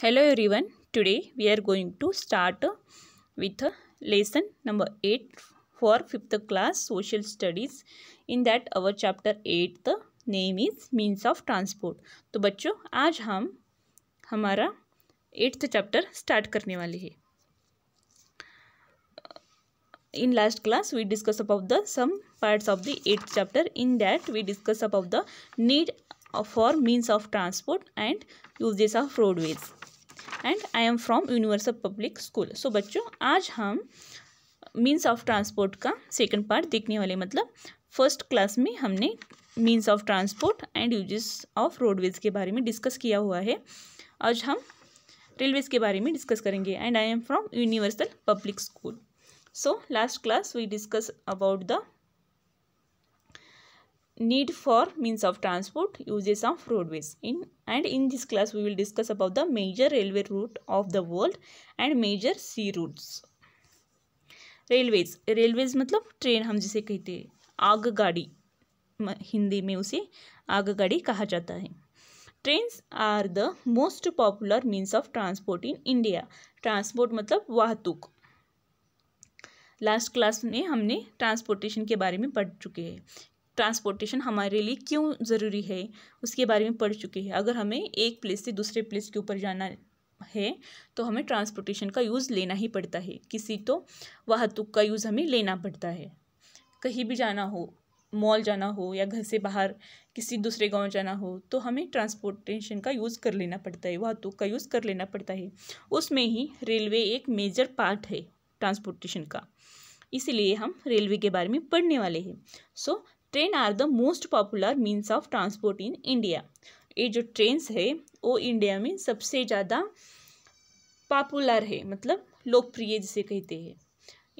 hello everyone today we are going to start with lesson number 8 for 5th class social studies in that our chapter 8 the name is means of transport तो बच्चों आज हम हमारा eighth chapter start करने वाले हैं in last class we discuss about the some parts of the eighth chapter in that we discuss about the need for means of transport and uses of roadways and I am from universal public school so बच्चों आज हम means of transport का second part देखने वाले मतलब first class में हमने means of transport and uses of roadways के बारे में डिस्कस किया हुआ है आज हम रेलवेज़ के बारे में डिस्कस करेंगे and I am from universal public school so last class we discuss about the need for means of transport uses of roadways in and in this class we will discuss about the major railway route of the world and major sea routes railways railways matlab train hum jise kehte हैं आग गाड़ी हिंदी में उसे आग गाड़ी कहा जाता है trains are the most popular means of transport in India transport मतलब वाहतूक लास्ट क्लास में हमने ट्रांसपोर्टेशन के बारे में पढ़ चुके हैं ट्रांसपोर्टेशन हमारे लिए क्यों ज़रूरी है उसके बारे में पढ़ चुके हैं अगर हमें एक प्लेस से दूसरे प्लेस के ऊपर जाना है तो हमें ट्रांसपोर्टेशन का यूज़ लेना ही पड़ता है किसी तो वाहतुक का यूज़ हमें लेना पड़ता है कहीं भी जाना हो मॉल जाना हो या घर से बाहर किसी दूसरे गांव जाना हो तो हमें ट्रांसपोर्टेशन का यूज़ कर लेना पड़ता है वाहतुक का यूज़ कर लेना पड़ता है उसमें ही रेलवे एक मेजर पार्ट है ट्रांसपोर्टेशन का इसीलिए हम रेलवे के बारे में पढ़ने वाले हैं so train are the most popular means of transport in India ये जो ट्रेन्स है वो इंडिया में सबसे ज़्यादा पॉपुलर है मतलब लोकप्रिय जिसे कहते हैं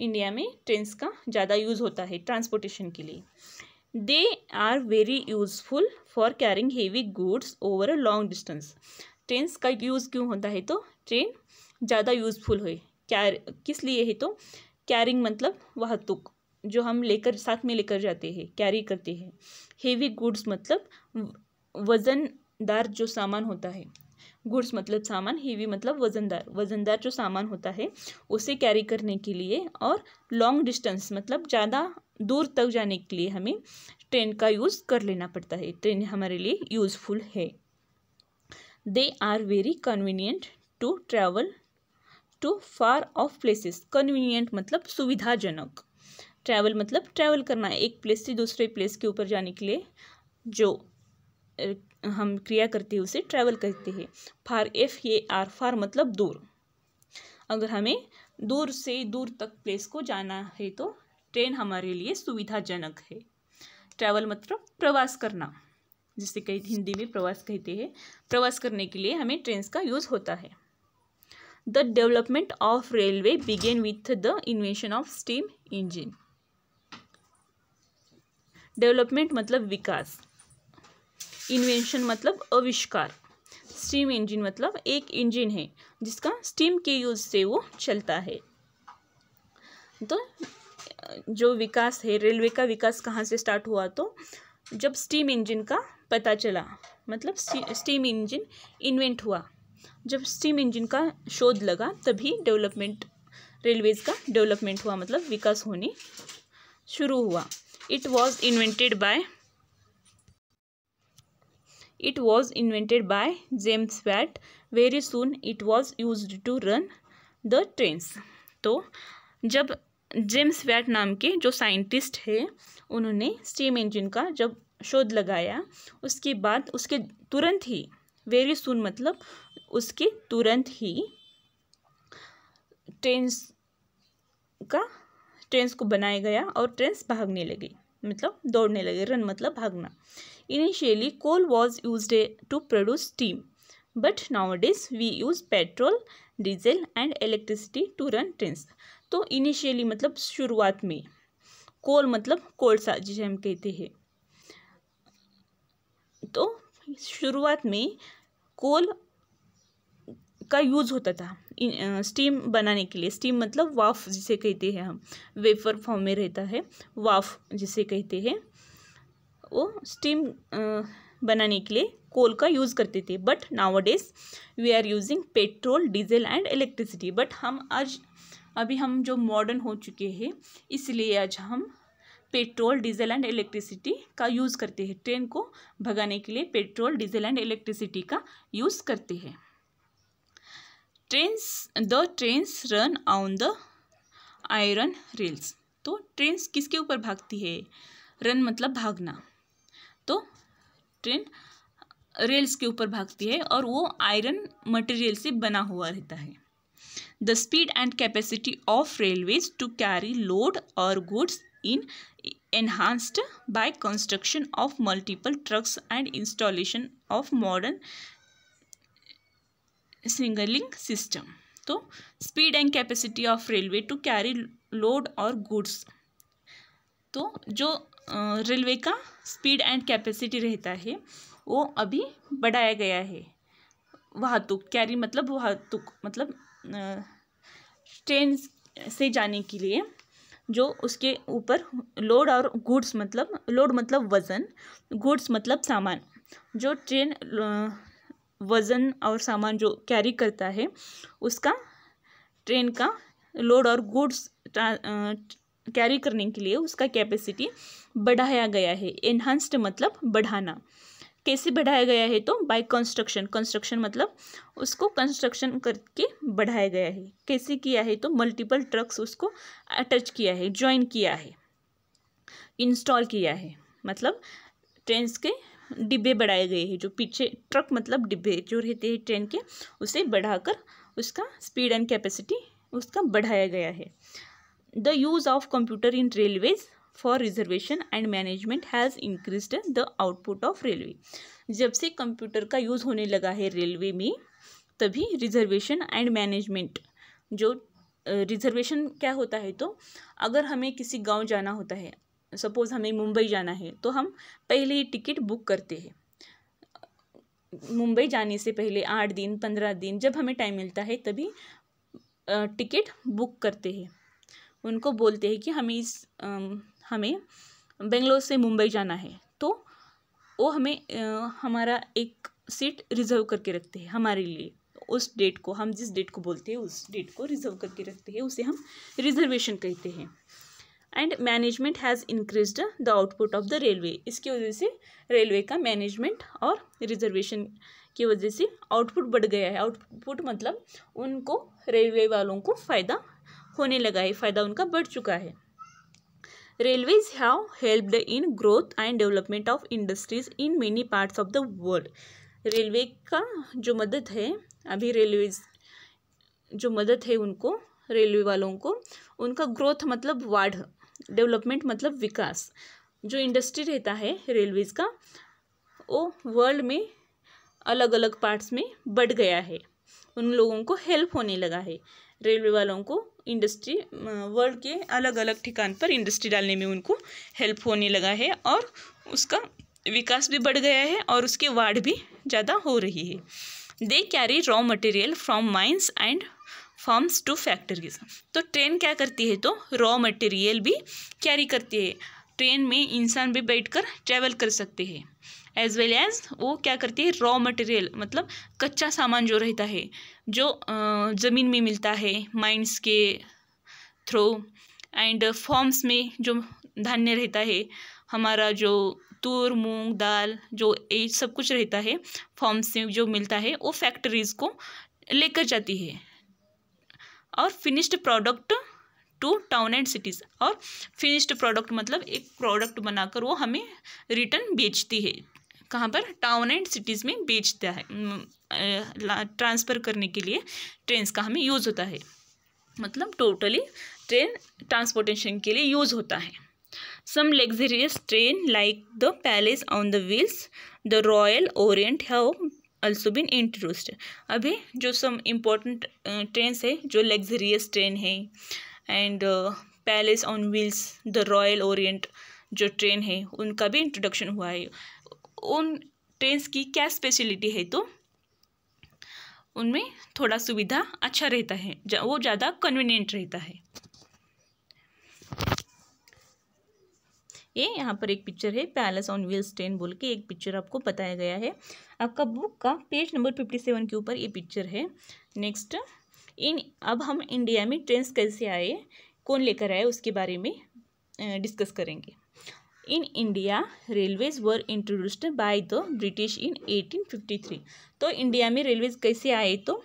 इंडिया में ट्रेन्स का ज़्यादा यूज़ होता है ट्रांसपोर्टेशन के लिए they are very useful for carrying heavy goods over a long distance trains का यूज़ क्यों होता है तो ट्रेन ज़्यादा यूजफुल है क्या किस लिए है तो कैरिंग मतलब वाहतुक जो हम लेकर साथ में लेकर जाते हैं कैरी करते हैं हेवी गुड्स मतलब वज़नदार जो सामान होता है गुड्स मतलब सामान हेवी मतलब वज़नदार वज़नदार जो सामान होता है उसे कैरी करने के लिए और लॉन्ग डिस्टेंस मतलब ज़्यादा दूर तक जाने के लिए हमें ट्रेन का यूज़ कर लेना पड़ता है ट्रेन हमारे लिए यूज़फुल है they are very convenient to travel to far off places convenient मतलब सुविधाजनक ट्रैवल मतलब ट्रैवल करना एक प्लेस से दूसरे प्लेस के ऊपर जाने के लिए जो हम क्रिया करते हैं उसे ट्रैवल कहते हैं फार एफ ये आर फार मतलब दूर अगर हमें दूर से दूर तक प्लेस को जाना है तो ट्रेन हमारे लिए सुविधाजनक है ट्रैवल मतलब प्रवास करना जिसे कहीं हिंदी में प्रवास कहते हैं प्रवास करने के लिए हमें ट्रेन का यूज़ होता है the development of railway began with the invention of steam engine development मतलब विकास इन्वेंशन मतलब अविष्कार स्टीम इंजन मतलब एक इंजन है जिसका स्टीम के यूज से वो चलता है तो जो विकास है रेलवे का विकास कहाँ से स्टार्ट हुआ तो जब स्टीम इंजन का पता चला मतलब स्टीम इंजन इन्वेंट हुआ जब स्टीम इंजन का शोध लगा तभी डेवलपमेंट रेलवेज़ का डेवलपमेंट हुआ मतलब विकास होने शुरू हुआ it was invented by it was invented by James Watt very soon it was used to run the trains तो जब जेम्स वैट नाम के जो साइंटिस्ट है उन्होंने स्टीम इंजन का जब शोध लगाया उसके बाद उसके तुरंत ही वेरी सुन मतलब उसके तुरंत ही ट्रेन का ट्रेंस को बनाया गया और ट्रेंस भागने लगी मतलब दौड़ने लगे रन मतलब भागना initially coal was use to produce steam but now days we use petrol diesel and electricity to run trains तो इनिशियली मतलब शुरुआत में कोल मतलब कोलसा जिसे हम कहते हैं तो शुरुआत में कोल का यूज़ होता था स्टीम बनाने के लिए स्टीम मतलब वाफ जिसे कहते हैं हम वेफर फॉर्म में रहता है वाफ जिसे कहते हैं वो स्टीम बनाने के लिए कोल का यूज़ करते थे but now days we are using petrol diesel and electricity but हम आज अभी हम जो मॉडर्न हो चुके हैं इसलिए आज हम पेट्रोल डीजल एंड इलेक्ट्रिसिटी का यूज़ करते हैं ट्रेन को भगाने के लिए पेट्रोल डीजल एंड इलेक्ट्रिसिटी का यूज़ करते हैं trains the trains run on the iron rails तो ट्रेन्स किसके ऊपर भागती है रन मतलब भागना तो ट्रेन रेल्स के ऊपर भागती है और वो आयरन मटेरियल से बना हुआ रहता है the speed and capacity of railways to carry load और goods in enhanced by construction of multiple tracks and installation of modern signalling system तो speed and capacity of railway to carry load और goods तो जो railway का speed and capacity रहता है वो अभी बढ़ाया गया है वाहतुक कैरी मतलब वाहतुक मतलब ट्रेन से जाने के लिए जो उसके ऊपर लोड और गुड्स मतलब लोड मतलब वज़न गुड्स मतलब सामान जो ट्रेन वज़न और सामान जो कैरी करता है उसका ट्रेन का लोड और गुड्स कैरी करने के लिए उसका कैपेसिटी बढ़ाया गया है एनहांस्ड मतलब बढ़ाना कैसे बढ़ाया गया है तो बाय कंस्ट्रक्शन कंस्ट्रक्शन मतलब उसको कंस्ट्रक्शन करके बढ़ाया गया है कैसे किया है तो मल्टीपल ट्रक्स उसको अटैच किया है ज्वाइन किया है इंस्टॉल किया है मतलब ट्रेन्स के डिब्बे बढ़ाए गए हैं जो पीछे ट्रक मतलब डिब्बे जो रहते हैं ट्रेन के उसे बढ़ाकर उसका स्पीड एंड कैपेसिटी उसका बढ़ाया गया है the use of computer in railways for reservation and management has increase the output of railway जब से कंप्यूटर का यूज़ होने लगा है रेलवे में तभी रिजर्वेशन एंड मैनेजमेंट जो रिजर्वेशन क्या होता है तो अगर हमें किसी गांव जाना होता है सपोज़ हमें मुंबई जाना है तो हम पहले ही टिकट बुक करते हैं मुंबई जाने से पहले आठ दिन पंद्रह दिन जब हमें टाइम मिलता है तभी टिकट बुक करते हैं उनको बोलते हैं कि हमें इस हमें बेंगलोर से मुंबई जाना है तो वो हमें हमारा एक सीट रिजर्व करके रखते हैं हमारे लिए उस डेट को हम जिस डेट को बोलते हैं उस डेट को रिजर्व करके रखते हैं उसे हम रिजर्वेशन कहते हैं and management has increased the output of the railway इसकी वजह से रेलवे का मैनेजमेंट और रिजर्वेशन की वजह से आउटपुट बढ़ गया है आउटपुट मतलब उनको रेलवे वालों को फ़ायदा होने लगा है फ़ायदा उनका बढ़ चुका है railways have helped in growth and development of industries in many parts of the world railway का जो मदद है अभी रेलवेज जो मदद है उनको रेलवे वालों को उनका ग्रोथ मतलब वाढ़ डेवलपमेंट मतलब विकास जो इंडस्ट्री रहता है रेलवेज़ का वो वर्ल्ड में अलग अलग पार्ट्स में बढ़ गया है उन लोगों को हेल्प होने लगा है रेलवे वालों को इंडस्ट्री वर्ल्ड के अलग अलग ठिकान पर इंडस्ट्री डालने में उनको हेल्प होने लगा है और उसका विकास भी बढ़ गया है और उसकी वाढ़ भी ज़्यादा हो रही है they carry raw material from mines and farms to factories तो ट्रेन क्या करती है तो रॉ मटेरियल भी कैरी करती है ट्रेन में इंसान भी बैठकर ट्रैवल कर सकते हैं एज वेल एज वो क्या करती है रॉ मटेरियल मतलब कच्चा सामान जो रहता है जो ज़मीन में मिलता है माइंस के थ्रू एंड फॉर्म्स में जो धान्य रहता है हमारा जो तूर मूंग दाल जो ये सब कुछ रहता है फॉर्म्स में जो मिलता है वो फैक्ट्रीज़ को लेकर जाती है और finished product to town and cities और फिनिश्ड प्रोडक्ट मतलब एक प्रोडक्ट बनाकर वो हमें रिटर्न बेचती है कहाँ पर टाउन एंड सिटीज़ में बेचता है ट्रांसफ़र करने के लिए ट्रेन्स का हमें यूज़ होता है मतलब टोटली ट्रेन ट्रांसपोर्टेशन के लिए यूज़ होता है some luxurious train like the palace on the wheels the royal orient have also been introduced अभी जो सम इम्पोर्टेंट ट्रेन है जो लग्जरियस ट्रेन है and palace on wheels the royal orient जो ट्रेन है उनका भी इंट्रोडक्शन हुआ है उन ट्रेन्स की क्या स्पेशलिटी है तो उनमें थोड़ा सुविधा अच्छा रहता है वो ज़्यादा कन्वीनियंट रहता है ये यहाँ पर एक पिक्चर है पैलेस ऑन व्हील स्टेन बोल के एक पिक्चर आपको बताया गया है आपका बुक का पेज नंबर फिफ्टी सेवन के ऊपर ये पिक्चर है नेक्स्ट इन अब हम इंडिया में ट्रेन्स कैसे आए कौन लेकर आए उसके बारे में डिस्कस करेंगे in India railways were introduced by the British in 1853 तो इंडिया में रेलवेज कैसे आए तो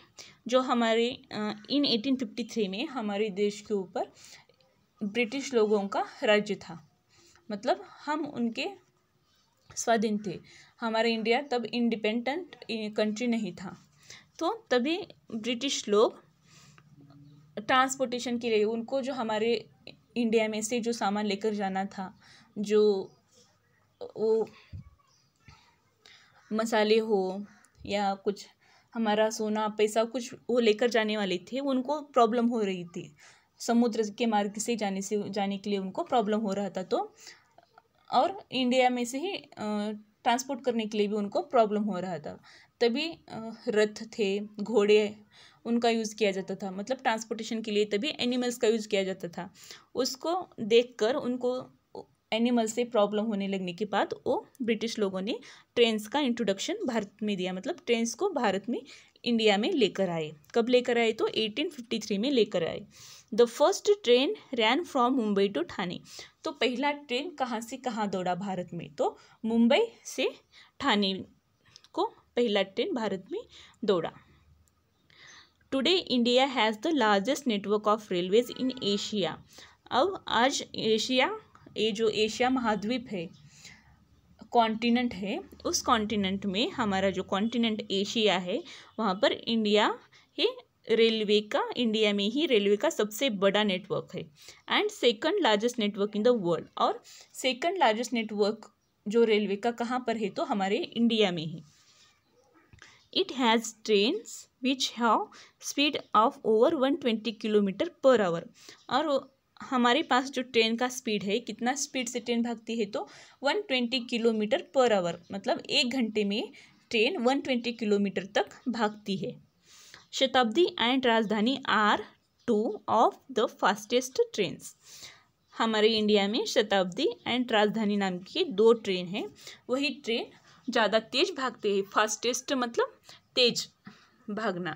जो हमारे इन 1853 में हमारे देश के ऊपर ब्रिटिश लोगों का राज्य था मतलब हम उनके स्वाधीन थे हमारा इंडिया तब इंडिपेंडेंट कंट्री नहीं था तो तभी ब्रिटिश लोग ट्रांसपोर्टेशन के लिए उनको जो हमारे इंडिया में से जो सामान लेकर जाना था जो वो मसाले हो या कुछ हमारा सोना पैसा कुछ वो लेकर जाने वाले थे उनको प्रॉब्लम हो रही थी समुद्र के मार्ग से जाने से जाने के लिए उनको प्रॉब्लम हो रहा था तो और इंडिया में से ही ट्रांसपोर्ट करने के लिए भी उनको प्रॉब्लम हो रहा था तभी रथ थे घोड़े उनका यूज़ किया जाता था मतलब ट्रांसपोर्टेशन के लिए तभी एनिमल्स का यूज़ किया जाता था उसको देखकर उनको एनिमल से प्रॉब्लम होने लगने के बाद वो ब्रिटिश लोगों ने ट्रेन्स का इंट्रोडक्शन भारत में दिया मतलब ट्रेन्स को भारत में इंडिया में लेकर आए कब लेकर आए तो 1853 में लेकर आए the first train ran from Mumbai to Thane तो पहला ट्रेन कहाँ से कहाँ दौड़ा भारत में तो मुंबई से ठाणे को पहला ट्रेन भारत में दौड़ा today India has the largest network of railways in Asia अब आज एशिया ये जो एशिया महाद्वीप है कॉन्टिनेंट है उस कॉन्टिनेंट में हमारा जो कॉन्टिनेंट एशिया है वहाँ पर इंडिया ही रेलवे का इंडिया में ही रेलवे का सबसे बड़ा नेटवर्क है and second largest network in the world और सेकंड लार्जेस्ट नेटवर्क जो रेलवे का कहाँ पर है तो हमारे इंडिया में है it has train which have speed of over one twenty kilometer per hour और हमारे पास जो ट्रेन का स्पीड है कितना स्पीड से ट्रेन भागती है तो one twenty kilometer per hour मतलब एक घंटे में ट्रेन वन ट्वेंटी किलोमीटर तक भागती है Shatabdi and Rajdhani are two of the fastest trains हमारे इंडिया में शताब्दी एंड राजधानी नाम की दो ट्रेन हैं वही ट्रेन ज़्यादा तेज भागते हैं फास्टेस्ट मतलब तेज भागना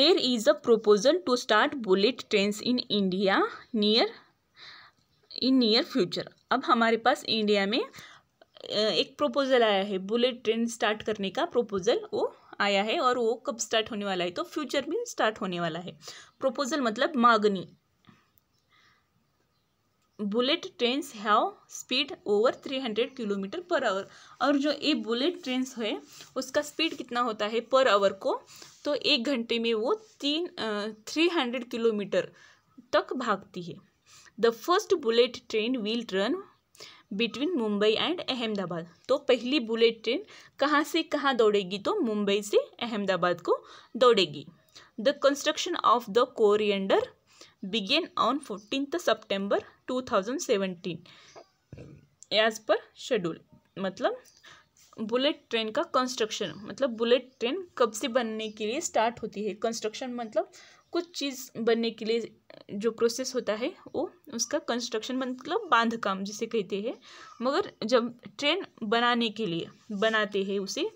there is a proposal to start bullet trains in India near in near future अब हमारे पास इंडिया में एक प्रोपोजल आया है बुलेट ट्रेन स्टार्ट करने का प्रोपोजल वो आया है और वो कब स्टार्ट होने वाला है तो फ्यूचर में स्टार्ट होने वाला है प्रपोजल मतलब मागनी bullet trains have speed over three hundred kilometer per hour और जो ये बुलेट ट्रेन्स है उसका स्पीड कितना होता है पर आवर को तो एक घंटे में वो तीन थ्री हंड्रेड किलोमीटर तक भागती है the first bullet train will run between Mumbai and Ahmedabad तो पहली बुलेट ट्रेन कहाँ से कहाँ दौड़ेगी तो मुंबई से अहमदाबाद को दौड़ेगी the construction of the corridor began on fourteen thousand 2017 as per schedule मतलब बुलेट ट्रेन का कंस्ट्रक्शन मतलब बुलेट ट्रेन कब से बनने के लिए स्टार्ट होती है कंस्ट्रक्शन मतलब कुछ चीज़ बनने के लिए जो प्रोसेस होता है वो उसका कंस्ट्रक्शन मतलब बांध काम जिसे कहते हैं मगर जब ट्रेन बनाने के लिए बनाते हैं उसे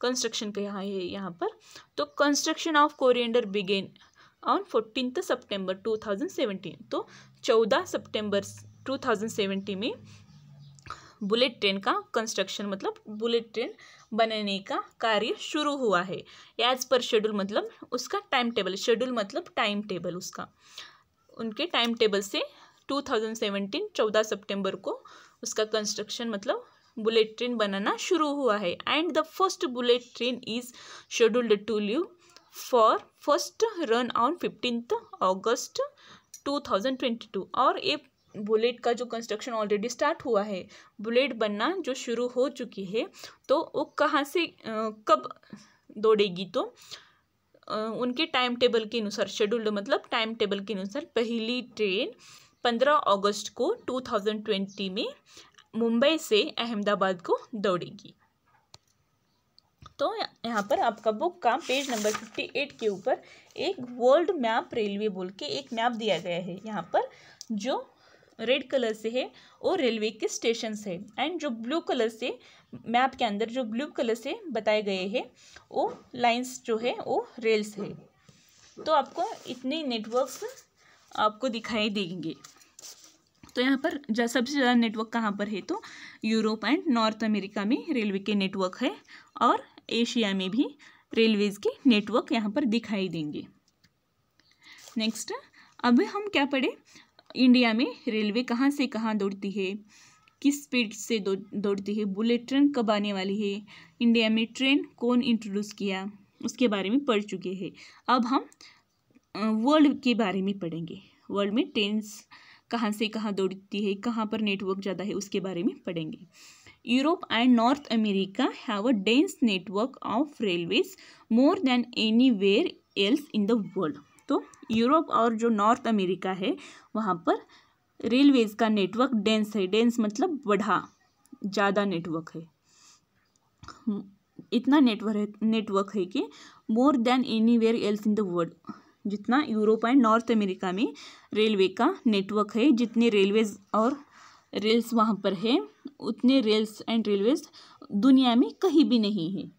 कंस्ट्रक्शन कहा है यहाँ पर तो construction of corridor began on fourteen September 2017 तो चौदह सितंबर 2017 में बुलेट ट्रेन का कंस्ट्रक्शन मतलब बुलेट ट्रेन बनने का कार्य शुरू हुआ है एज पर शेड्यूल मतलब उसका टाइम टेबल शेड्यूल मतलब टाइम टेबल उसका उनके टाइम टेबल से 2017 चौदह सितंबर को उसका कंस्ट्रक्शन मतलब बुलेट ट्रेन बनाना शुरू हुआ है and the first bullet train is scheduled to leave for first run on fifteenth August 2022 और ये बुलेट का जो कंस्ट्रक्शन ऑलरेडी स्टार्ट हुआ है बुलेट बनना जो शुरू हो चुकी है तो वो कहाँ से कब दौड़ेगी तो उनके टाइम टेबल के अनुसार शेड्यूल्ड मतलब टाइम टेबल के अनुसार पहली ट्रेन पंद्रह अगस्त को टू थाउजेंड ट्वेंटी में मुंबई से अहमदाबाद को दौड़ेगी तो यहाँ पर आपका बुक का पेज नंबर फिफ्टी एट के ऊपर एक वर्ल्ड मैप रेलवे बोल के एक मैप दिया गया है यहाँ पर जो रेड कलर से है और रेलवे के स्टेशन है एंड जो ब्लू कलर से मैप के अंदर जो ब्लू कलर से बताए गए हैं वो लाइंस जो है वो रेल्स है तो आपको इतने नेटवर्क्स आपको दिखाई देंगे तो यहाँ पर सबसे ज़्यादा नेटवर्क कहाँ पर है तो यूरोप एंड नॉर्थ अमेरिका में रेलवे के नेटवर्क है और एशिया में भी रेलवेज़ के नेटवर्क यहाँ पर दिखाई देंगे नेक्स्ट अभी हम क्या पढ़े इंडिया में रेलवे कहाँ से कहाँ दौड़ती है किस स्पीड से दौड़ती है बुलेट ट्रेन कब आने वाली है इंडिया में ट्रेन कौन इंट्रोड्यूस किया उसके बारे में पढ़ चुके हैं अब हम वर्ल्ड के बारे में पढ़ेंगे वर्ल्ड में ट्रेन्स कहाँ से कहाँ दौड़ती है कहाँ पर नेटवर्क ज़्यादा है उसके बारे में पढ़ेंगे Europe and North America have a dense network of railways more than anywhere else in the world तो यूरोप और जो नॉर्थ अमेरिका है वहाँ पर रेलवेज़ का नेटवर्क डेंस है डेंस मतलब बढ़ा ज़्यादा नेटवर्क है हम्म, इतना नेटवर्क है नेटवर्क है कि more than anywhere else in the world जितना यूरोप एंड नॉर्थ अमेरिका में रेलवे का नेटवर्क है जितने रेलवेज और रेल्स वहाँ पर है उतने रेल्स एंड रेलवेज दुनिया में कहीं भी नहीं है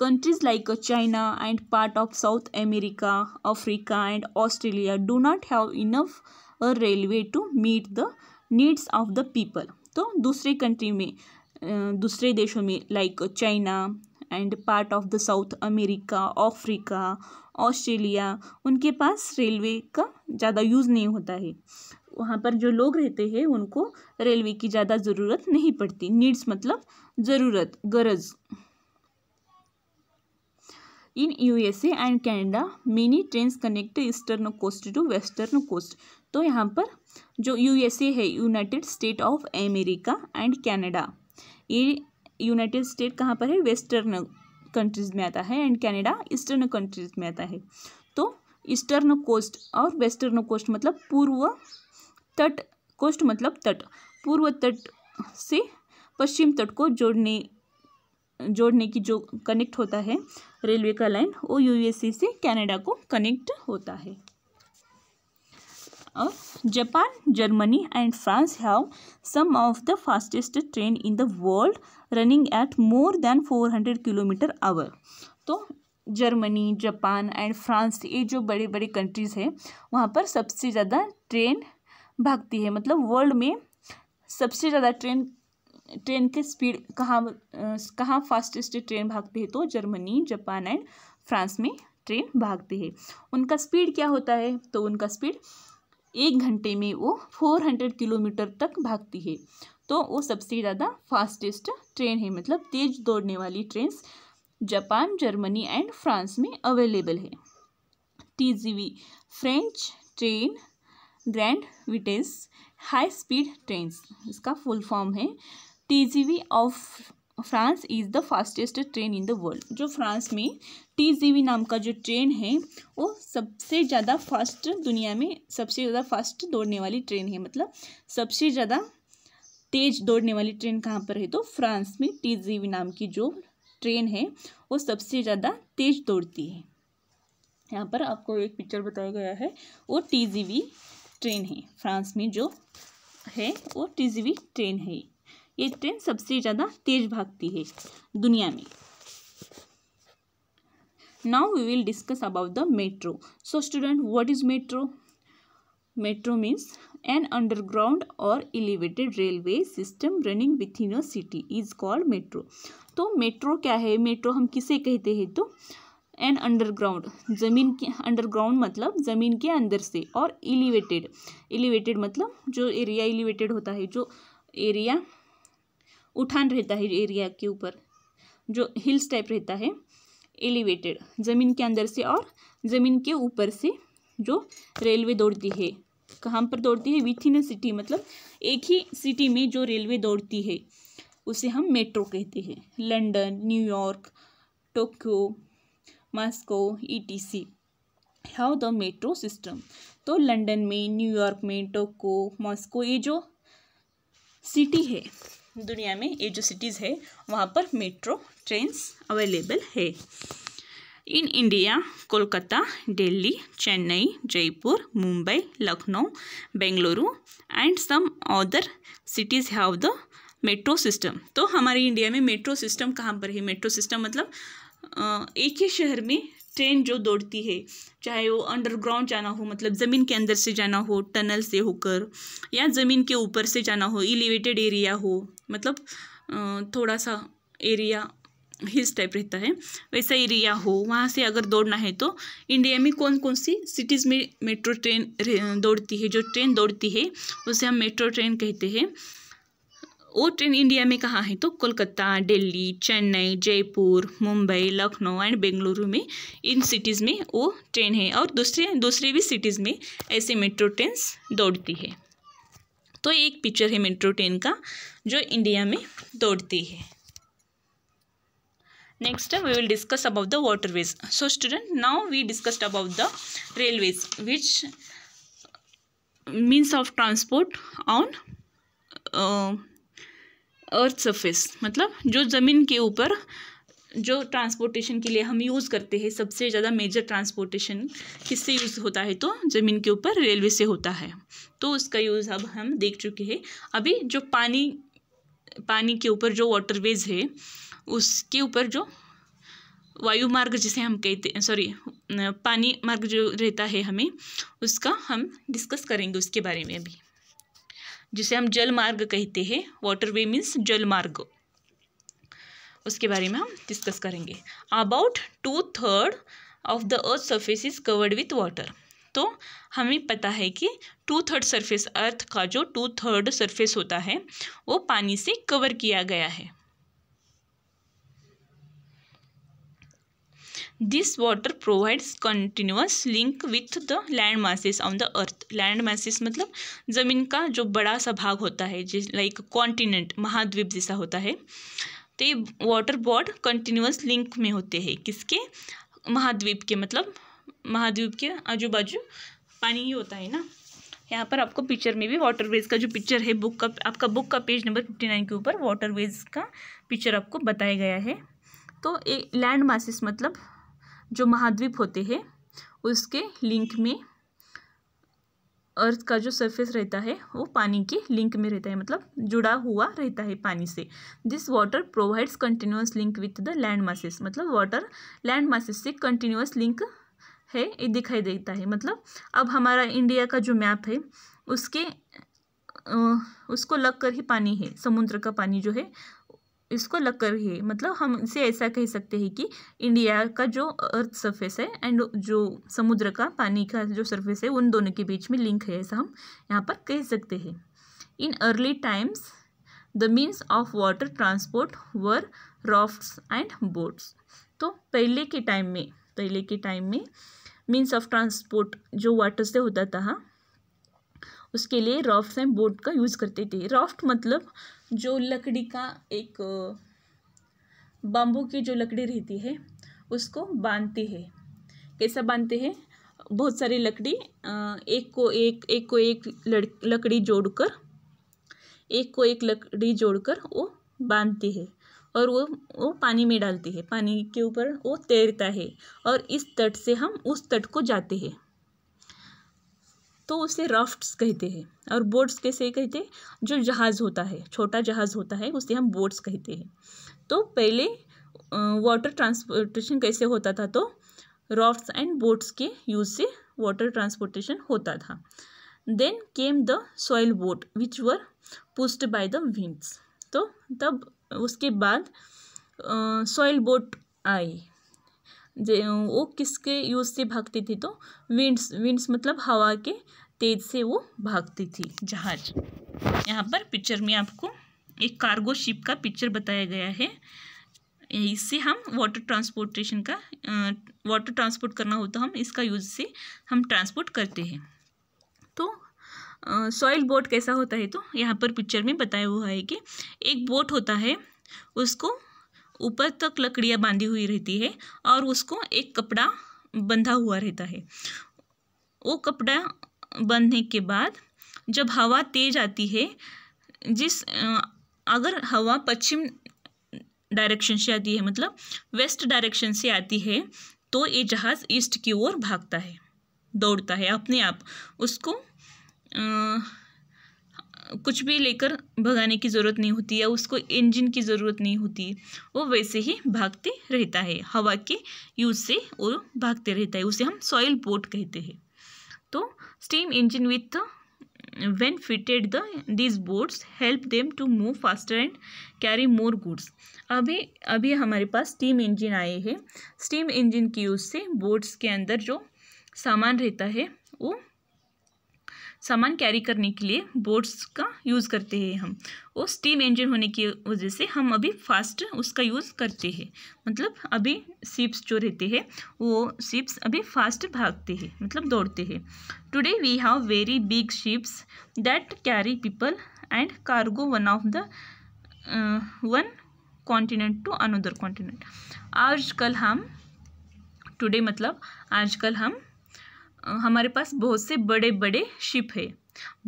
Countries like China and part of South America, Africa and Australia do not have enough a railway to meet the needs needs of the people तो दूसरे कंट्री में दूसरे देशों में like china and part of the south america africa australia unke paas railway ka ज़्यादा use nahi hota hai वहाँ पर जो लोग रहते हैं उनको रेलवे की ज़्यादा ज़रूरत नहीं पड़ती नीड्स मतलब ज़रूरत गरज in USA and Canada many train connect eastern coast to western coast तो यहाँ पर जो यूएसए है United State of America and Canada ये यूनाइटेड स्टेट कहाँ पर है वेस्टर्न कंट्रीज़ में आता है एंड कैनेडा ईस्टर्न कंट्रीज़ में आता है तो ईस्टर्न कोस्ट और वेस्टर्न कोस्ट मतलब पूर्व तट कोस्ट मतलब तट पूर्व तट से पश्चिम तट को जोड़ने जोड़ने की जो कनेक्ट होता है रेलवे का लाइन वो यूएसए से कनाडा को कनेक्ट होता है और Japan Germany and France have some of the fastest train in the world running at more than four hundred kilometer hour तो जर्मनी जापान एंड फ्रांस ये जो बड़े बड़े कंट्रीज़ हैं वहाँ पर सबसे ज़्यादा ट्रेन भागती है मतलब वर्ल्ड में सबसे ज़्यादा ट्रेन ट्रेन के स्पीड कहाँ कहाँ फास्टेस्ट ट्रेन भागती है तो जर्मनी जापान एंड फ्रांस में ट्रेन भागती है उनका स्पीड क्या होता है तो उनका स्पीड एक घंटे में वो फोर हंड्रेड किलोमीटर तक भागती है तो वो सबसे ज़्यादा फास्टेस्ट ट्रेन है मतलब तेज दौड़ने वाली train Japan Germany and France में अवेलेबल है T French train grande vitesse high speed train इसका फुल फॉर्म है T of France is the fastest train in the world जो फ्रांस में टी नाम का जो ट्रेन है वो सबसे ज़्यादा फास्ट दुनिया में सबसे ज़्यादा फास्ट दौड़ने वाली ट्रेन है मतलब सबसे ज़्यादा तेज दौड़ने वाली ट्रेन कहाँ पर है तो फ्रांस में टी नाम की जो ट्रेन है वो सबसे ज़्यादा तेज दौड़ती है यहाँ पर आपको एक पिक्चर बताया गया है वो टी ट्रेन है फ्रांस में जो है वो टी ट्रेन है ये ट्रेन सबसे ज़्यादा तेज भागती है दुनिया में now we will discuss about the metro so student what is metro metro means an underground और elevated railway system running within city is called metro तो मेट्रो क्या है मेट्रो हम किसे कहते हैं तो एन अंडरग्राउंड जमीन के अंडरग्राउंड मतलब जमीन के अंदर से और एलिवेटेड एलिवेटेड मतलब जो एरिया एलिवेटेड होता है जो एरिया उठान रहता है एरिया के ऊपर जो हिल्स टाइप रहता है एलिवेटेड ज़मीन के अंदर से और ज़मीन के ऊपर से जो रेलवे दौड़ती है कहाँ पर दौड़ती है विथ इन अ सिटी मतलब एक ही सिटी में जो रेलवे दौड़ती है उसे हम मेट्रो कहते हैं London New York Tokyo Moscow etc how the metro system तो लंदन में न्यूयॉर्क में टोक्यो मॉस्को ये जो सिटी है दुनिया में ये जो सिटीज़ है वहाँ पर मेट्रो ट्रेन्स अवेलेबल है in India Kolkata Delhi Chennai Jaipur Mumbai Lucknow Bengaluru and some other cities have the metro system तो हमारे इंडिया में मेट्रो सिस्टम कहाँ पर है मेट्रो सिस्टम मतलब एक ही शहर में ट्रेन जो दौड़ती है चाहे वो अंडरग्राउंड जाना हो मतलब ज़मीन के अंदर से जाना हो टनल से होकर या ज़मीन के ऊपर से जाना हो एलिवेटेड एरिया हो मतलब थोड़ा सा एरिया हिल्स टाइप रहता है वैसा एरिया हो वहाँ से अगर दौड़ना है तो इंडिया में कौन कौन सी सिटीज़ में मेट्रो ट्रेन दौड़ती है जो ट्रेन दौड़ती है उसे हम मेट्रो ट्रेन कहते हैं ओट इन इंडिया में कहाँ है तो कोलकाता दिल्ली चेन्नई जयपुर मुंबई लखनऊ एंड बेंगलुरु में इन सिटीज़ में वो ट्रेन है और दूसरे दूसरे भी सिटीज़ में ऐसे मेट्रो ट्रेन्स दौड़ती है तो एक पिक्चर है मेट्रो ट्रेन का जो इंडिया में दौड़ती है next we will discuss about the waterways so student now we discuss about the railways which means of transport on earth surface मतलब जो ज़मीन के ऊपर जो ट्रांसपोर्टेशन के लिए हम यूज़ करते हैं सबसे ज़्यादा मेजर ट्रांसपोर्टेशन किससे यूज़ होता है तो ज़मीन के ऊपर रेलवे से होता है तो उसका यूज़ अब हम देख चुके हैं अभी जो पानी पानी के ऊपर जो वाटरवेज है उसके ऊपर जो वायु मार्ग जिसे हम कहते हैं सॉरी पानी मार्ग जो रहता है हमें उसका हम डिस्कस करेंगे उसके बारे में अभी जिसे हम जल मार्ग कहते हैं वाटर वे मीन्स जल मार्ग उसके बारे में हम डिस्कस करेंगे about two third of the earth surface is covered with water तो हमें पता है कि टू थर्ड सर्फेस अर्थ का जो टू थर्ड सर्फेस होता है वो पानी से कवर किया गया है this water provides continuous link with the land masses on the earth land masses मतलब ज़मीन का जो बड़ा सा भाग होता है जिस लाइक कॉन्टिनेंट महाद्वीप जैसा होता है तो ये वाटर बॉड कंटिन्यूस लिंक में होते हैं किसके महाद्वीप के मतलब महाद्वीप के आजू बाजू पानी ही होता है ना यहाँ पर आपको पिक्चर में भी वाटरवेज का जो पिक्चर है बुक का आपका बुक का पेज नंबर फिफ्टी नाइन के ऊपर वेज का पिक्चर आपको बताया गया है तो लैंड मासिस मतलब जो महाद्वीप होते हैं उसके लिंक में अर्थ का जो सरफेस रहता है वो पानी के लिंक में रहता है मतलब जुड़ा हुआ रहता है पानी से this water provides continuous link with the land masses मतलब वाटर लैंड मासेस से कंटिन्यूस लिंक है ये दिखाई देता है मतलब अब हमारा इंडिया का जो मैप है उसके उसको लग कर ही पानी है समुद्र का पानी जो है इसको लगकर ही मतलब हम इसे ऐसा कह सकते हैं कि इंडिया का जो अर्थ सरफेस है एंड जो समुद्र का पानी का जो सरफेस है उन दोनों के बीच में लिंक है ऐसा हम यहाँ पर कह सकते हैं in early times the means of water transport were raft and boats तो पहले के टाइम में पहले के टाइम में मीन्स ऑफ ट्रांसपोर्ट जो वाटर से होता था उसके लिए रॉफ्ट एंड बोट का यूज़ करते थे राफ्ट मतलब जो लकड़ी का एक बाम्बू की जो लकड़ी रहती है उसको बांधते हैं कैसा बांधते हैं बहुत सारी लकड़ी एक को एक एक को एक लकड़ी जोड़कर एक को एक लकड़ी जोड़कर वो बांधती है और वो वो पानी में डालती है पानी के ऊपर वो तैरता है और इस तट से हम उस तट को जाते हैं तो उसे राफ्ट्स कहते हैं और बोट्स कैसे कहते हैं जो जहाज़ होता है छोटा जहाज़ होता है उसे हम बोट्स कहते हैं तो पहले वाटर ट्रांसपोर्टेशन कैसे होता था तो राफ्ट्स एंड बोट्स के यूज से वाटर ट्रांसपोर्टेशन होता था then came the sail boat which were pushed by the winds तो तब उसके बाद सॉयल बोट आई वो किसके यूज़ से भागती थी तो विंड्स विंड्स मतलब हवा के तेज से वो भागती थी जहाज यहाँ पर पिक्चर में आपको एक कार्गो शिप का पिक्चर बताया गया है इससे हम वाटर ट्रांसपोर्टेशन का वाटर ट्रांसपोर्ट करना होता तो हम इसका यूज से हम ट्रांसपोर्ट करते हैं तो सॉइल बोट कैसा होता है तो यहाँ पर पिक्चर में बताया हुआ है कि एक बोट होता है उसको ऊपर तक लकड़ियाँ बांधी हुई रहती है और उसको एक कपड़ा बंधा हुआ रहता है वो कपड़ा बनने के बाद जब हवा तेज आती है जिस अगर हवा पश्चिम डायरेक्शन से आती है मतलब वेस्ट डायरेक्शन से आती है तो ये जहाज़ ईस्ट की ओर भागता है दौड़ता है अपने आप उसको आ, कुछ भी लेकर भगाने की ज़रूरत नहीं होती या उसको इंजन की ज़रूरत नहीं होती वो वैसे ही भागते रहता है हवा के यूज़ से वो भागते रहता है उसे हम सॉइल बोट कहते हैं तो steam engine with when fitted the these boats help them to move faster and carry more goods अभी अभी हमारे पास steam engine आए हैं steam engine की यूज़ से boats के अंदर जो सामान रहता है वो सामान कैरी करने के लिए बोट्स का यूज़ करते हैं हम और स्टीम इंजन होने की वजह से हम अभी फास्ट उसका यूज़ करते हैं मतलब अभी सीप्स जो रहते हैं वो सीप्स अभी फास्ट भागते हैं मतलब दौड़ते हैं today we have very big ships that carry people and cargo one of the one continent to another continent आजकल हम टुडे मतलब आजकल हम हमारे पास बहुत से बड़े बड़े शिप है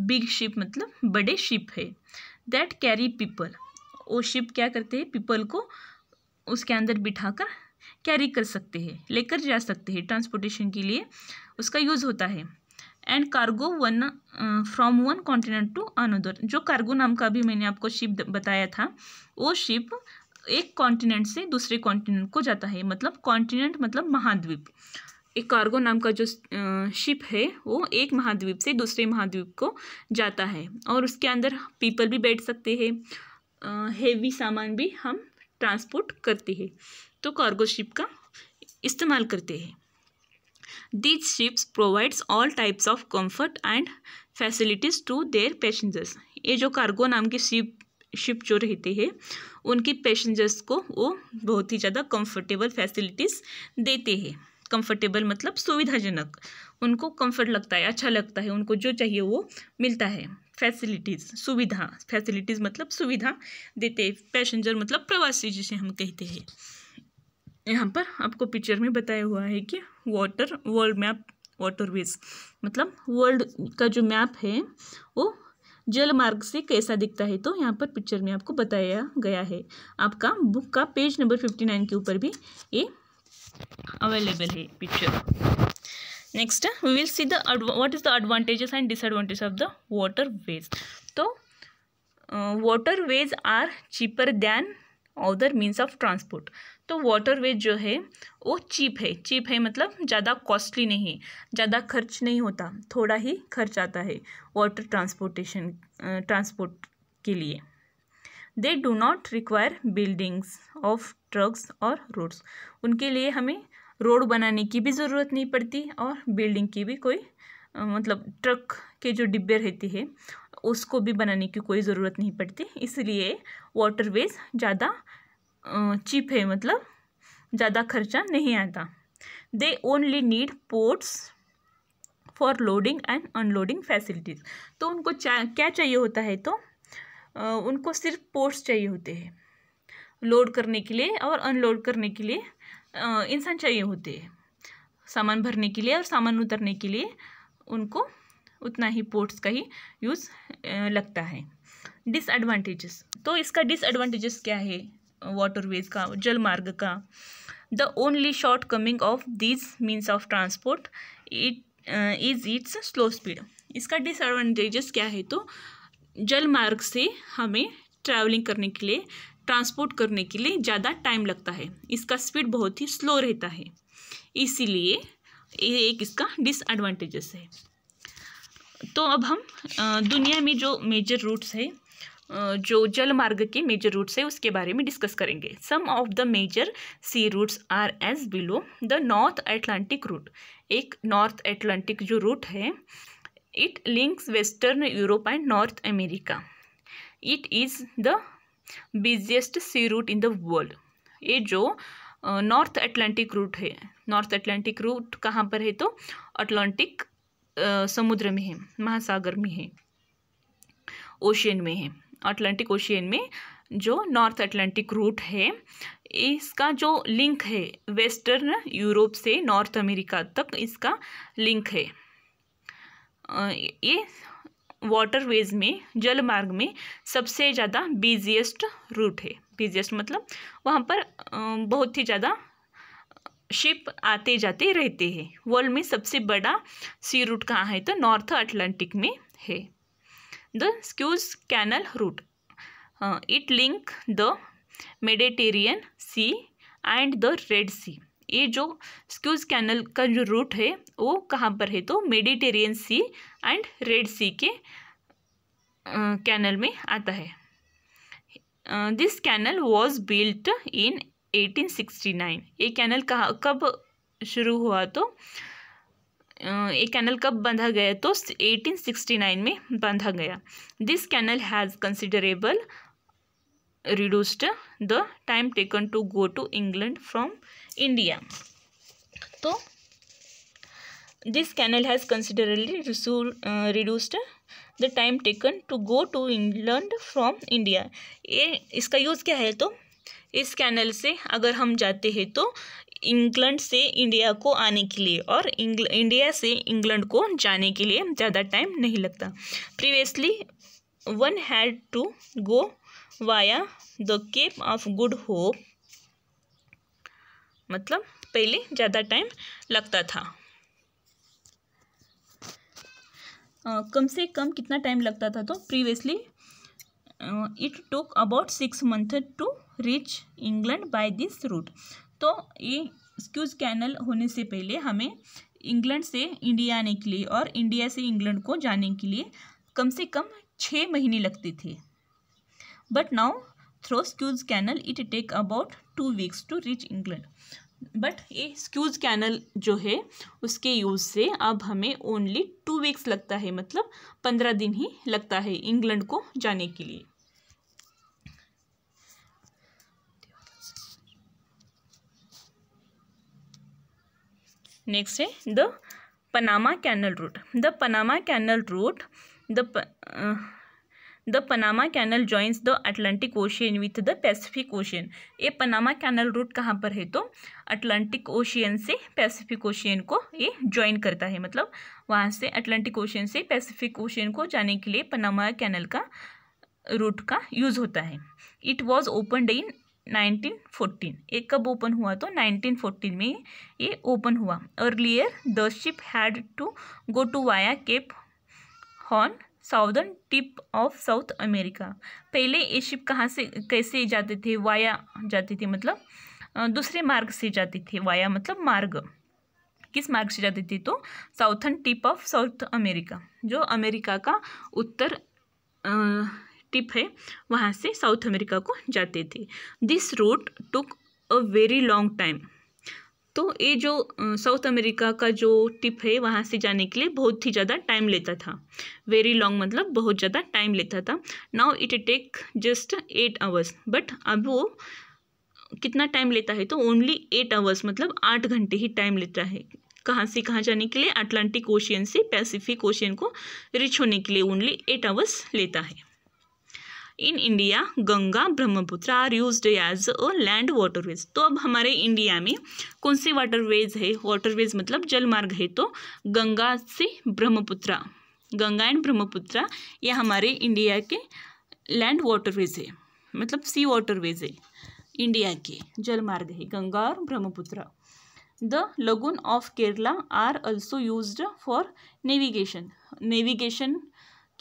बिग शिप मतलब बड़े शिप है दैट कैरी पीपल वो शिप क्या करते हैं पीपल को उसके अंदर बिठाकर कैरी कर सकते हैं लेकर जा सकते हैं ट्रांसपोर्टेशन के लिए उसका यूज़ होता है and cargo one from one continent to another जो कार्गो नाम का भी मैंने आपको शिप बताया था वो शिप एक कॉन्टिनेंट से दूसरे कॉन्टिनेंट को जाता है मतलब कॉन्टिनेंट मतलब महाद्वीप एक कार्गो नाम का जो शिप है वो एक महाद्वीप से दूसरे महाद्वीप को जाता है और उसके अंदर पीपल भी बैठ सकते हैं हेवी सामान भी हम ट्रांसपोर्ट करते हैं तो कार्गो शिप का इस्तेमाल करते हैं these ships provides all types of comfort and facilities to their passengers ये जो कार्गो नाम की शिप शिप जो रहते हैं उनके पैसेंजर्स को वो बहुत ही ज़्यादा कंफर्टेबल फैसिलिटीज़ देते हैं कंफर्टेबल मतलब सुविधाजनक उनको कंफर्ट लगता है अच्छा लगता है उनको जो चाहिए वो मिलता है फैसिलिटीज़ सुविधा फैसिलिटीज़ मतलब सुविधा देते पैसेंजर मतलब प्रवासी जिसे हम कहते हैं यहाँ पर आपको पिक्चर में बताया हुआ है कि वाटर वर्ल्ड मैप वाटरवेज मतलब वर्ल्ड का जो मैप है वो जल मार्ग से कैसा दिखता है तो यहाँ पर पिक्चर में आपको बताया गया है आपका बुक का पेज नंबर फिफ्टी नाइन के ऊपर भी ये available here picture next we will see the what is the advantages and disadvantages of the waterways so uh, waterways are cheaper than other means of transport तो waterway जो है वो cheap है cheap है मतलब ज़्यादा कॉस्टली नहीं है ज़्यादा खर्च नहीं होता थोड़ा ही खर्च आता है वाटर ट्रांसपोर्टेशन ट्रांसपोर्ट के लिए they do not require buildings of tracks और रोड्स उनके लिए हमें रोड बनाने की भी ज़रूरत नहीं पड़ती और बिल्डिंग की भी कोई मतलब ट्रक के जो डिब्बे रहते हैं उसको भी बनाने की कोई ज़रूरत नहीं पड़ती इसलिए वाटरवेज ज़्यादा चीप है मतलब ज़्यादा खर्चा नहीं आता they only need ports for loading and unloading facilities तो उनको क्या चाहिए होता है तो उनको सिर्फ पोर्ट्स चाहिए होते हैं लोड करने के लिए और अनलोड करने के लिए इंसान चाहिए होते हैं सामान भरने के लिए और सामान उतरने के लिए उनको उतना ही पोर्ट्स का ही यूज़ लगता है डिसएडवांटेजेस तो इसका डिसएडवांटेजेस क्या है वाटरवेज का जल मार्ग का the only shortcoming of this means of transport it is it's slow speed इसका डिसएडवांटेजेस क्या है तो जल मार्ग से हमें ट्रैवलिंग करने के लिए ट्रांसपोर्ट करने के लिए ज़्यादा टाइम लगता है इसका स्पीड बहुत ही स्लो रहता है इसीलिए ये एक इसका डिसएडवांटेजेस है तो अब हम दुनिया में जो मेजर रूट्स है जो जल मार्ग के मेजर रूट्स है उसके बारे में डिस्कस करेंगे some of the major sea routes are as below the North Atlantic route एक नॉर्थ एटलांटिक जो रूट है it links western europe and north america it is the busiest sea route in the world ये जो North Atlantic route है North Atlantic route कहाँ पर है तो अटलांटिक समुद्र में है महासागर में है ओशियन में है अटलांटिक ओशियन में जो नॉर्थ अटलांटिक रूट है इसका जो लिंक है वेस्टर्न यूरोप से नॉर्थ अमेरिका तक इसका लिंक है ये वाटरवेज में जल मार्ग में सबसे ज़्यादा बिजिएस्ट रूट है बिजिएस्ट मतलब वहाँ पर बहुत ही ज़्यादा शिप आते जाते रहते हैं वर्ल्ड में सबसे बड़ा सी रूट कहाँ है तो नॉर्थ अटलांटिक में है the स्क्यूज canal root it link the Mediterranean Sea and the red सी ये जो स्क्यूज कैनल का जो रूट है वो कहाँ पर है तो Mediterranean Sea and Red Sea के कैनल में आता है this canal was built in 1869 ये कैनल कहा कब शुरू हुआ तो ये कैनल कब बांधा गया तो 1869 में बांधा गया this canal has considerable reduced the time taken to go to England from India. So, तो this canal has considerably uh, reduced the time taken to go to England from India ये इसका यूज़ क्या है तो इस canal से अगर हम जाते हैं तो इंग्लैंड से इंडिया को आने के लिए और इंडिया से इंग्लैंड को जाने के लिए ज़्यादा टाइम नहीं लगता previously one had to go via the Cape of Good Hope मतलब पहले ज़्यादा टाइम लगता था आ, कम से कम कितना टाइम लगता था तो previously it took about six month to reach England by this route तो ये स्क्यूज कैनल होने से पहले हमें इंग्लैंड से इंडिया आने के लिए और इंडिया से इंग्लैंड को जाने के लिए कम से कम छः महीने लगते थे but now through स्क्यूज canal it take about two weeks to reach England but ये स्क्यूज कैनल जो है उसके यूज़ से अब हमें ओनली टू वीक्स लगता है मतलब पंद्रह दिन ही लगता है इंग्लैंड को जाने के लिए नेक्स्ट है the Panama canal route the Panama canal route the the Panama canal joins the Atlantic Ocean with the Pacific Ocean ये पनामा कैनल रूट कहाँ पर है तो अटलांटिक ओशियन से पैसिफिक ओशियन को ये ज्वाइन करता है मतलब वहाँ से अटलांटिक ओशियन से पैसिफिक ओशियन को जाने के लिए पनामा कैनल का रूट का यूज़ होता है इट वॉज ओपन इन 1914 ये कब ओपन हुआ तो 1914 में ये ओपन हुआ earlier the ship had to go to via Cape Horn southern tip of South America पहले ये शिप कहाँ से कैसे जाते थे वाया जाते थे मतलब दूसरे मार्ग से जाते थे वाया मतलब मार्ग किस मार्ग से जाते थे तो southern tip of South America जो अमेरिका का उत्तर टिप है वहाँ से साउथ अमेरिका को जाते थे this route took a very long time तो ये जो साउथ अमेरिका का जो टिप है वहाँ से जाने के लिए बहुत ही ज़्यादा टाइम लेता था वेरी लॉन्ग मतलब बहुत ज़्यादा टाइम लेता था now it take just eight hours but अब वो कितना टाइम लेता है तो ओनली एट आवर्स मतलब आठ घंटे ही टाइम लेता है कहाँ से कहाँ जाने के लिए अटलांटिक ओशियन से पैसिफिक ओशियन को रीच होने के लिए ओनली एट आवर्स लेता है in India Ganga Brahmaputra are use as a land waterways तो अब हमारे इंडिया में कौन से वाटरवेज है वाटरवेज मतलब जलमार्ग है तो गंगा से ब्रह्मपुत्र गंगा एंड ब्रह्मपुत्र यह हमारे इंडिया के लैंड वाटरवेज है मतलब सी वाटरवेज है इंडिया के जलमार्ग है गंगा और Brahmaputra the lagoon of Kerala are also use for navigation navigation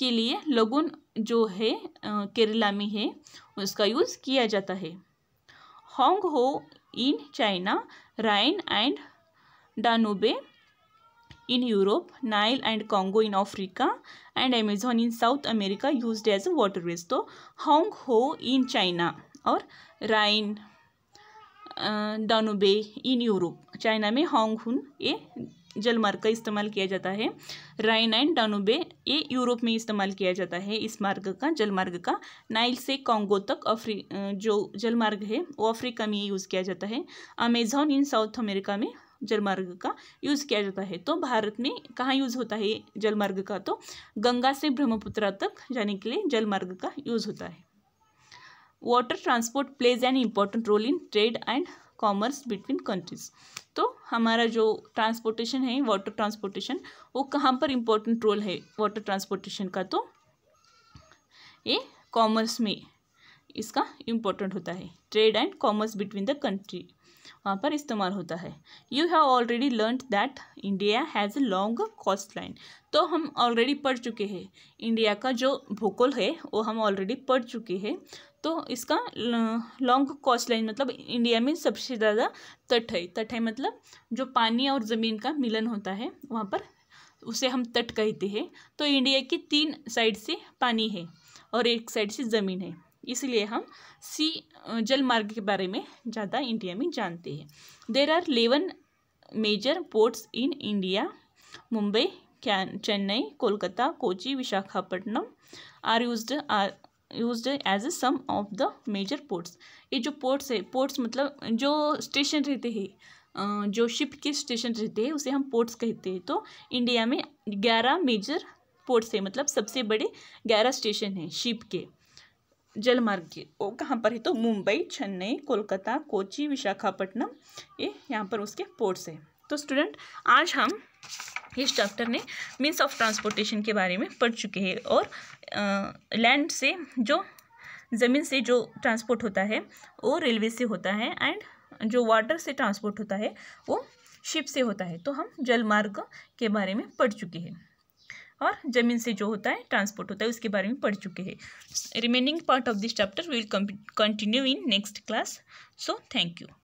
के लिए लगुन जो है केरला में है उसका यूज़ किया जाता है Hwang Ho in China Rhine and Danube in Europe Nile and Congo in Africa and Amazon in South America use as a waterways तो होंग हो इन चाइना और Rhine Danube in Europe China में Hwang हुन ये जलमार्ग का इस्तेमाल किया जाता है राइन एंड डानुबे ये यूरोप में इस्तेमाल किया जाता है इस मार्ग का जलमार्ग का नाइल से कॉन्गो तक अफ्री जो जलमार्ग है वो अफ्रीका में यूज़ किया जाता है अमेजॉन इन साउथ अमेरिका में जलमार्ग का यूज़ किया जाता है तो भारत में कहाँ यूज़ होता है जलमार्ग का तो गंगा से ब्रह्मपुत्रा तक जाने के लिए जलमार्ग का यूज़ होता है water transport plays an important role in trade and commerce between countries तो हमारा जो ट्रांसपोर्टेशन है वाटर ट्रांसपोर्टेशन वो कहाँ पर इम्पोर्टेंट रोल है वाटर ट्रांसपोर्टेशन का तो ये कॉमर्स में इसका इम्पोर्टेंट होता है trade and commerce between the country वहाँ पर इस्तेमाल होता है you have already learn that India has a long coast line तो हम ऑलरेडी पढ़ चुके हैं इंडिया का जो भूगोल है वो हम ऑलरेडी पढ़ चुके हैं तो इसका लॉन्ग कॉस्ट लाइन मतलब इंडिया में सबसे ज़्यादा तट है तट है मतलब जो पानी और ज़मीन का मिलन होता है वहाँ पर उसे हम तट कहते हैं तो इंडिया की तीन साइड से पानी है और एक साइड से ज़मीन है इसलिए हम सी जल मार्ग के बारे में ज़्यादा इंडिया में जानते हैं there are eleven major ports in India Mumbai Chennai Kolkata Kochi Visakhapatnam are use are use as a some of the major ports ये जो पोर्ट्स है पोर्ट्स मतलब जो स्टेशन रहते हैं जो शिप के स्टेशन रहते हैं उसे हम पोर्ट्स कहते हैं तो इंडिया में ग्यारह मेजर पोर्ट्स है मतलब सबसे बड़े ग्यारह स्टेशन हैं शिप के जलमार्ग के वो कहाँ पर है तो मुंबई चेन्नई कोलकाता कोची विशाखापट्टनम ये यहाँ पर उसके पोर्ट्स हैं तो स्टूडेंट आज हम इस चैप्टर ने मीन्स ऑफ ट्रांसपोर्टेशन के बारे में पढ़ चुके हैं और लैंड से जो ज़मीन से जो ट्रांसपोर्ट होता है वो रेलवे से होता है एंड जो वाटर से ट्रांसपोर्ट होता है वो शिप से होता है तो हम जल मार्ग के बारे में पढ़ चुके हैं और ज़मीन से जो होता है ट्रांसपोर्ट होता है उसके बारे में पढ़ चुके हैं remaining part of this chapter will continue in next class so thank you